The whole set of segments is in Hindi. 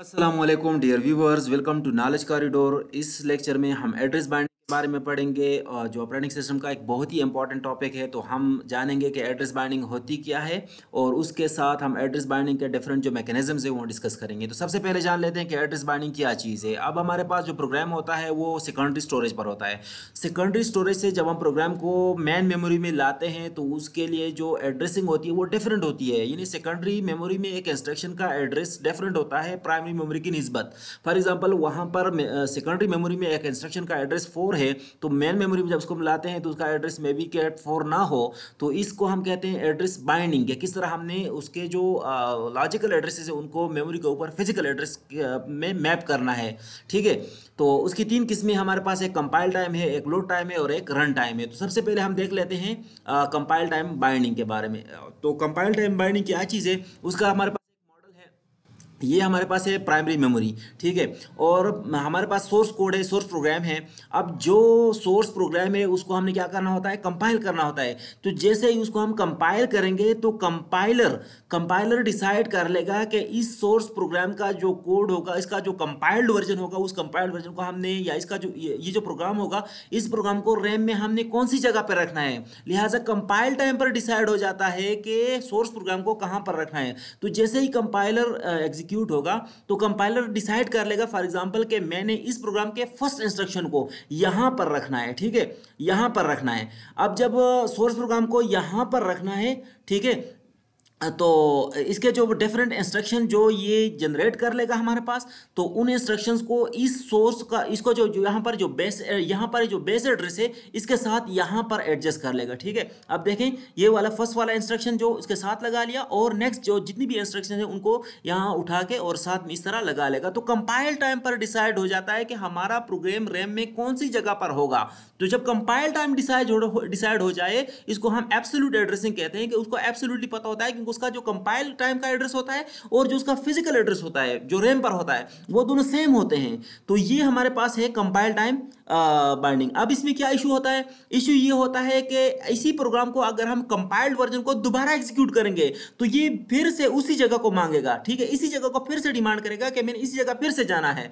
Aslam dear viewers welcome to Knowledge Corridor इस लेक्चर में हम एड्रेस बैंड बारे में पढ़ेंगे और जो ऑपरेटिंग सिस्टम का एक बहुत ही इंपॉर्टेंट टॉपिक है तो हम जानेंगे कि एड्रेस बाइंडिंग होती क्या है और उसके साथ हम एड्रेस बाइंडिंग के डिफरेंट जो मैकेनिज्म्स है वो डिस्कस करेंगे तो सबसे पहले जान लेते हैं कि एड्रेस बाइंडिंग क्या चीज़ है अब हमारे पास जो प्रोग्राम होता है वो सेकेंडरी स्टोरेज पर होता है सेकेंडरी स्टोरेज से जब हम प्रोग्राम को मेन मेमोरी में लाते हैं तो उसके लिए जो एड्रेसिंग होती है वो डिफरेंट होती है यानी सेकेंडरी मेमोरी में एक इंस्ट्रक्शन का एड्रेस डिफरेंट होता है प्राइमरी मेमोरी की नस्बत फॉर एग्जाम्पल वहाँ पर सेकेंडरी मेमोरी में एक इंस्ट्रक्शन का एड्रेस फोर फोर है तो मेन मेमोरी में जब उसको मिलाते हैं तो उसका address may be cat four ना हो तो इसको हम कहते हैं एड्रेस बाइंडिंग या किस तरह हमने उसके जो लॉजिकल एड्रेसेस है उनको मेमोरी के ऊपर फिजिकल एड्रेस में मैप करना है ठीक है तो उसकी तीन किस्में हमारे पास एक कंपाइल टाइम है एक लोड टाइम है और एक रन टाइम है तो सबसे पहले हम देख लेते हैं कंपाइल टाइम बाइंडिंग के बारे में तो कंपाइल टाइम बाइंडिंग क्या चीज़ है उसका हमारे ये हमारे पास है प्राइमरी मेमोरी ठीक है और हमारे पास सोर्स कोड है सोर्स प्रोग्राम है अब जो सोर्स प्रोग्राम है उसको हमने क्या करना होता है कंपाइल करना होता है तो जैसे ही उसको हम कंपाइल करेंगे तो कंपाइलर कंपाइलर डिसाइड कर लेगा कि इस सोर्स प्रोग्राम का जो कोड होगा इसका जो कंपाइल्ड वर्जन होगा उस कंपाइल्ड वर्जन को हमने या इसका जो ये जो प्रोग्राम होगा इस प्रोग्राम को रैम में हमने कौन सी जगह पर रखना है लिहाजा कंपाइल टाइम पर डिसाइड हो जाता है कि सोर्स प्रोग्राम को कहाँ पर रखना है तो जैसे ही कंपाइलर एग्जीक्यूट एग्जीक्यूट होगा तो कंपाइलर डिसाइड कर लेगा फॉर एग्जाम्पल कि मैंने इस प्रोग्राम के फर्स्ट इंस्ट्रक्शन को यहाँ पर रखना है ठीक है यहाँ पर रखना है अब जब सोर्स प्रोग्राम को यहाँ पर रखना है ठीक है तो इसके जो डिफरेंट इंस्ट्रक्शन जो ये जनरेट कर लेगा हमारे पास तो उन इंस्ट्रक्शंस को इस सोर्स का इसको जो, यहाँ पर जो बेस यहाँ पर जो बेस एड्रेस है इसके साथ यहाँ पर एडजस्ट कर लेगा ठीक है अब देखें ये वाला फर्स्ट वाला इंस्ट्रक्शन जो उसके साथ लगा लिया और नेक्स्ट जो जितनी भी इंस्ट्रक्शन है उनको यहाँ उठा के और साथ में इस तरह लगा लेगा तो कंपाइल टाइम पर डिसाइड हो जाता है कि हमारा प्रोग्राम रैम में कौन सी जगह पर होगा तो जब कंपाइल टाइम डिसाइड डिसाइड हो जाए इसको हम एब्सोल्यूट एड्रेसिंग कहते हैं कि उसको एब्सोल्यूटली पता होता है कि उसका जो कंपाइल टाइम का एड्रेस होता है और जो उसका फिजिकल एड्रेस होता है जो रैम पर होता है वो दोनों सेम होते हैं तो ये हमारे पास है कंपाइल टाइम बाइंडिंग अब इसमें क्या इशू होता है इशू ये होता है कि इसी प्रोग्राम को अगर हम कंपाइल्ड वर्जन को दोबारा एग्जीक्यूट करेंगे तो ये फिर से उसी जगह को मांगेगा ठीक है इसी जगह को फिर से डिमांड करेगा कि मैंने इसी जगह फिर से जाना है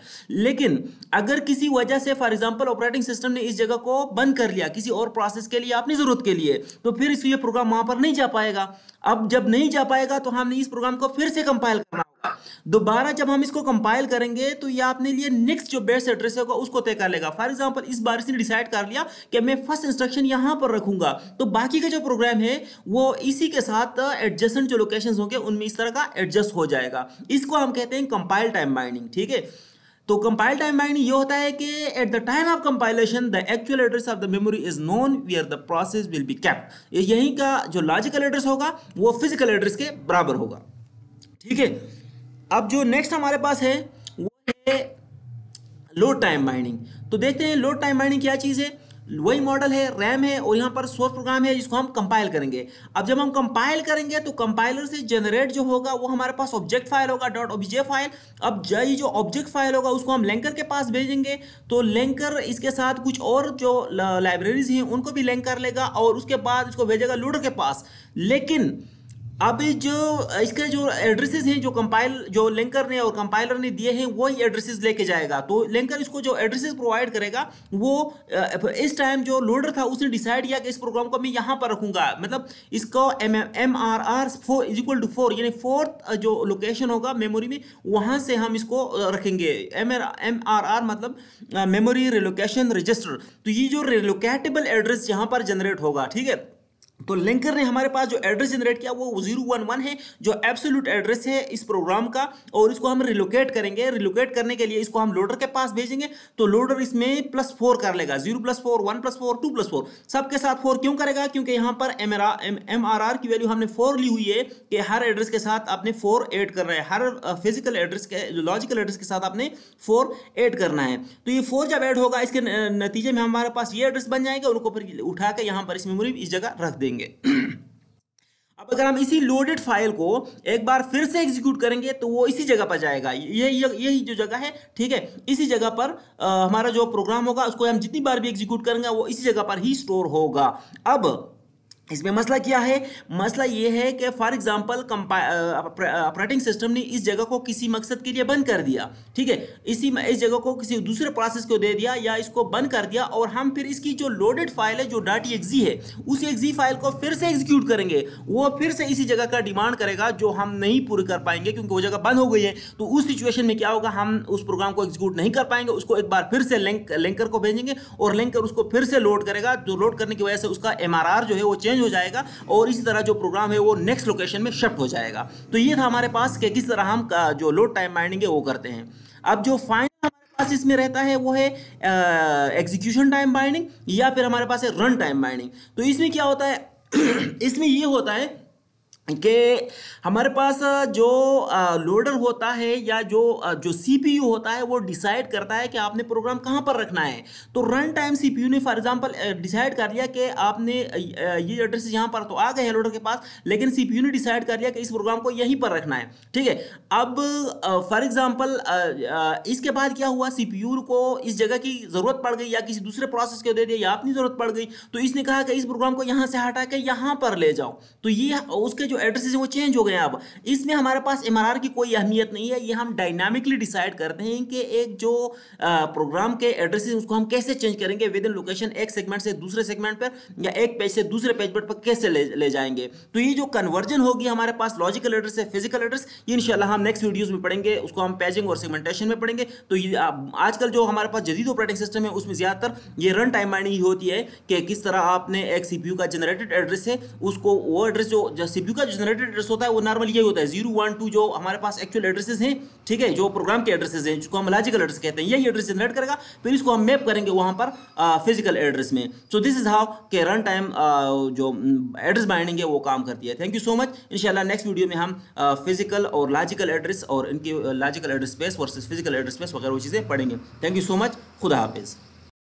लेकिन अगर किसी वजह से फॉर एग्जाम्पल ऑपरेटिंग सिस्टम ने इस जगह को बंद कर लिया किसी और प्रोसेस के लिए अपनी जरूरत के लिए तो फिर इस प्रोग्राम वहां पर नहीं जा पाएगा अब जब नहीं जा पाएगा तो हमने इस प्रोग्राम को फिर से कंपाइल करना होगा दोबारा जब हम इसको कंपाइल करेंगे तो ये आपने लिए नेक्स्ट जो बेस्ट एड्रेस होगा उसको तय कर लेगा फॉर एग्जाम्पल इस बार इसने डिसाइड कर लिया कि मैं फर्स्ट इंस्ट्रक्शन यहां पर रखूंगा तो बाकी का जो प्रोग्राम है वो इसी के साथ एडजस्टेंट uh, जो लोकेशन होंगे उनमें इस तरह का एडजस्ट हो जाएगा इसको हम कहते हैं कंपाइल टाइम माइनिंग ठीक है तो कंपाइल टाइम बाइंडिंग ये होता है कि at the time of compilation the actual address of the memory is known or the process will be kept यहीं का जो लॉजिकल एड्रेस होगा वो फिजिकल एड्रेस के बराबर होगा ठीक है अब जो नेक्स्ट हमारे पास है वो है लोड टाइम बाइंडिंग तो देखते हैं लोड टाइम बाइंडिंग क्या चीज़ है वही मॉडल है रैम है और यहाँ पर सोर्स प्रोग्राम है जिसको हम कंपाइल करेंगे अब जब हम कंपाइल करेंगे तो कंपाइलर से जनरेट जो होगा वो हमारे पास ऑब्जेक्ट फाइल होगा डॉट ओबीजे फाइल अब जी जो ऑब्जेक्ट फाइल होगा उसको हम लेंकर के पास भेजेंगे तो लेंकर इसके साथ कुछ और जो लाइब्रेरीज हैं उनको भी लेंक कर लेगा और उसके बाद इसको भेजेगा लूडर के पास लेकिन अब जो इसके जो एड्रेसेस हैं जो कंपाइल जो लिंकर ने और कंपाइलर ने दिए हैं वही एड्रेसेस लेके जाएगा तो लिंकर इसको जो एड्रेसेस प्रोवाइड करेगा वो इस टाइम जो लोडर था उसने डिसाइड किया कि इस प्रोग्राम को मैं यहाँ पर रखूँगा मतलब इसको M M R R four is equal to four यानी फोर्थ जो लोकेशन होगा मेमोरी में वहाँ से हम इसको रखेंगे एम एम आर आर मतलब मेमोरी रिलोकेशन रजिस्टर तो ये जो रिलोकेटेबल एड्रेस यहाँ पर जनरेट होगा ठीक है तो लिंकर ने हमारे पास जो एड्रेस जनरेट किया वो जीरो वन वन है जो एब्सोल्यूट एड्रेस है इस प्रोग्राम का और इसको हम रिलोकेट करेंगे रिलोकेट करने के लिए इसको हम लोडर के पास भेजेंगे तो लोडर इसमें प्लस फोर कर लेगा zero plus four one plus four two plus four सबके साथ फोर क्यों करेगा क्योंकि यहाँ पर एम आर आर की वैल्यू हमने फोर ली हुई है कि हर एड्रेस के साथ आपने फोर एड करना है हर फिजिकल एड्रेस के लॉजिकल एड्रेस के साथ आपने फोर एड करना है तो ये फोर जब एड होगा इसके नतीजे में हमारे पास ये एड्रेस बन जाएंगे उनको फिर उठा के यहाँ पर इस मेमोरी इस जगह रख देगा देंगे अब अगर हम इसी लोडेड फाइल को एक बार फिर से एग्जीक्यूट करेंगे तो वो इसी जगह पर जाएगा ये यही जो जगह है ठीक है इसी जगह पर आ, हमारा जो प्रोग्राम होगा उसको हम जितनी बार भी एग्जीक्यूट करेंगे वो इसी जगह पर ही स्टोर होगा अब इसमें मसला क्या है मसला ये है कि फॉर एग्जांपल ऑपरेटिंग सिस्टम ने इस जगह को किसी मकसद के लिए बंद कर दिया ठीक है इसी इस जगह को किसी दूसरे प्रोसेस को दे दिया या इसको बंद कर दिया और हम फिर इसकी जो लोडेड फाइल है जो डाट एक्जी है उस एक्जी फाइल को फिर से एग्जीक्यूट करेंगे वो फिर से इसी जगह का डिमांड करेगा जो हम नहीं पूरी कर पाएंगे क्योंकि वो जगह बंद हो गई है तो उस सिचुएशन में क्या होगा हम उस प्रोग्राम को एग्जीक्यूट नहीं कर पाएंगे उसको एक बार फिर से लिंक लिंकर को भेजेंगे और लिंकर उसको फिर से लोड करेगा जो लोड करने की वजह से उसका एम जो है वो चेंज चेंज हो जाएगा और इसी तरह जो प्रोग्राम है वो नेक्स्ट लोकेशन में शिफ्ट हो जाएगा तो ये था हमारे पास कि किस तरह हम जो लोड टाइम माइनिंग है वो करते हैं अब जो फाइन पास इसमें रहता है वो है एग्जीक्यूशन टाइम बाइंडिंग या फिर हमारे पास है रन टाइम बाइंडिंग तो इसमें क्या होता है इसमें ये होता है कि हमारे पास जो लोडर होता है या जो जो सीपीयू होता है वो डिसाइड करता है कि आपने प्रोग्राम कहाँ पर रखना है तो रन टाइम सीपीयू ने फॉर एग्जांपल डिसाइड कर लिया कि आपने ये एड्रेस यहाँ पर तो आ गए लोडर के पास लेकिन सीपीयू ने डिसाइड कर लिया कि इस प्रोग्राम को यहीं पर रखना है ठीक है अब फॉर एग्जाम्पल इसके बाद क्या हुआ सी को इस जगह की ज़रूरत पड़ गई या किसी दूसरे प्रोसेस को दे दिया या अपनी ज़रूरत पड़ गई तो इसने कहा कि इस प्रोग्राम को यहाँ से हटा के यहाँ पर ले जाओ तो ये उसके जो एड्रेसेस वो चेंज हो गए हैं अब इसमें हमारे पास एम की कोई अहमियत नहीं है ये हम डायनामिकली डिसाइड करते हैं कि एक जो प्रोग्राम के एड्रेस उसको हम कैसे चेंज करेंगे विद इन लोकेशन एक सेगमेंट से दूसरे सेगमेंट पर या एक पेज से दूसरे पेज पर, कैसे ले, ले जाएंगे तो ये जो कन्वर्जन होगी हमारे पास लॉजिकल एड्रेस है फिजिकल एड्रेस ये इनशाला हम नेक्स्ट वीडियोज में पढ़ेंगे उसको हम पेजिंग और सेगमेंटेशन में पढ़ेंगे तो ये आजकल जो हमारे पास जदीद ऑपरेटिंग सिस्टम है उसमें ज़्यादातर ये रन टाइम माइंड ही होती है कि किस तरह आपने एक सीपीयू का जनरेटेड एड्रेस है उसको वो एड्रेस जो सीपीयू का जो जनरेटेड एड्रेस होता है वो नॉर्मल ये होता है जीरो वन टू जो हमारे पास एक्चुअल एड्रेसेस हैं ठीक है जो प्रोग्राम के एड्रेसेस हैं जिसको हम लॉजिकल एड्रेस कहते हैं यही एड्रेस जनरेट करेगा फिर इसको हम मैप करेंगे वहाँ पर फिजिकल एड्रेस में सो दिस इज हाउ के रन टाइम जो एड्रेस mm, बाइंडिंग है वो काम करती है थैंक यू सो मच इनशाला नेक्स्ट वीडियो में हम फिजिकल और लॉजिकल एड्रेस और इनकी logical address space versus physical address space वगैरह वो चीज़ें पढ़ेंगे थैंक यू सो मच खुदा हाफिज़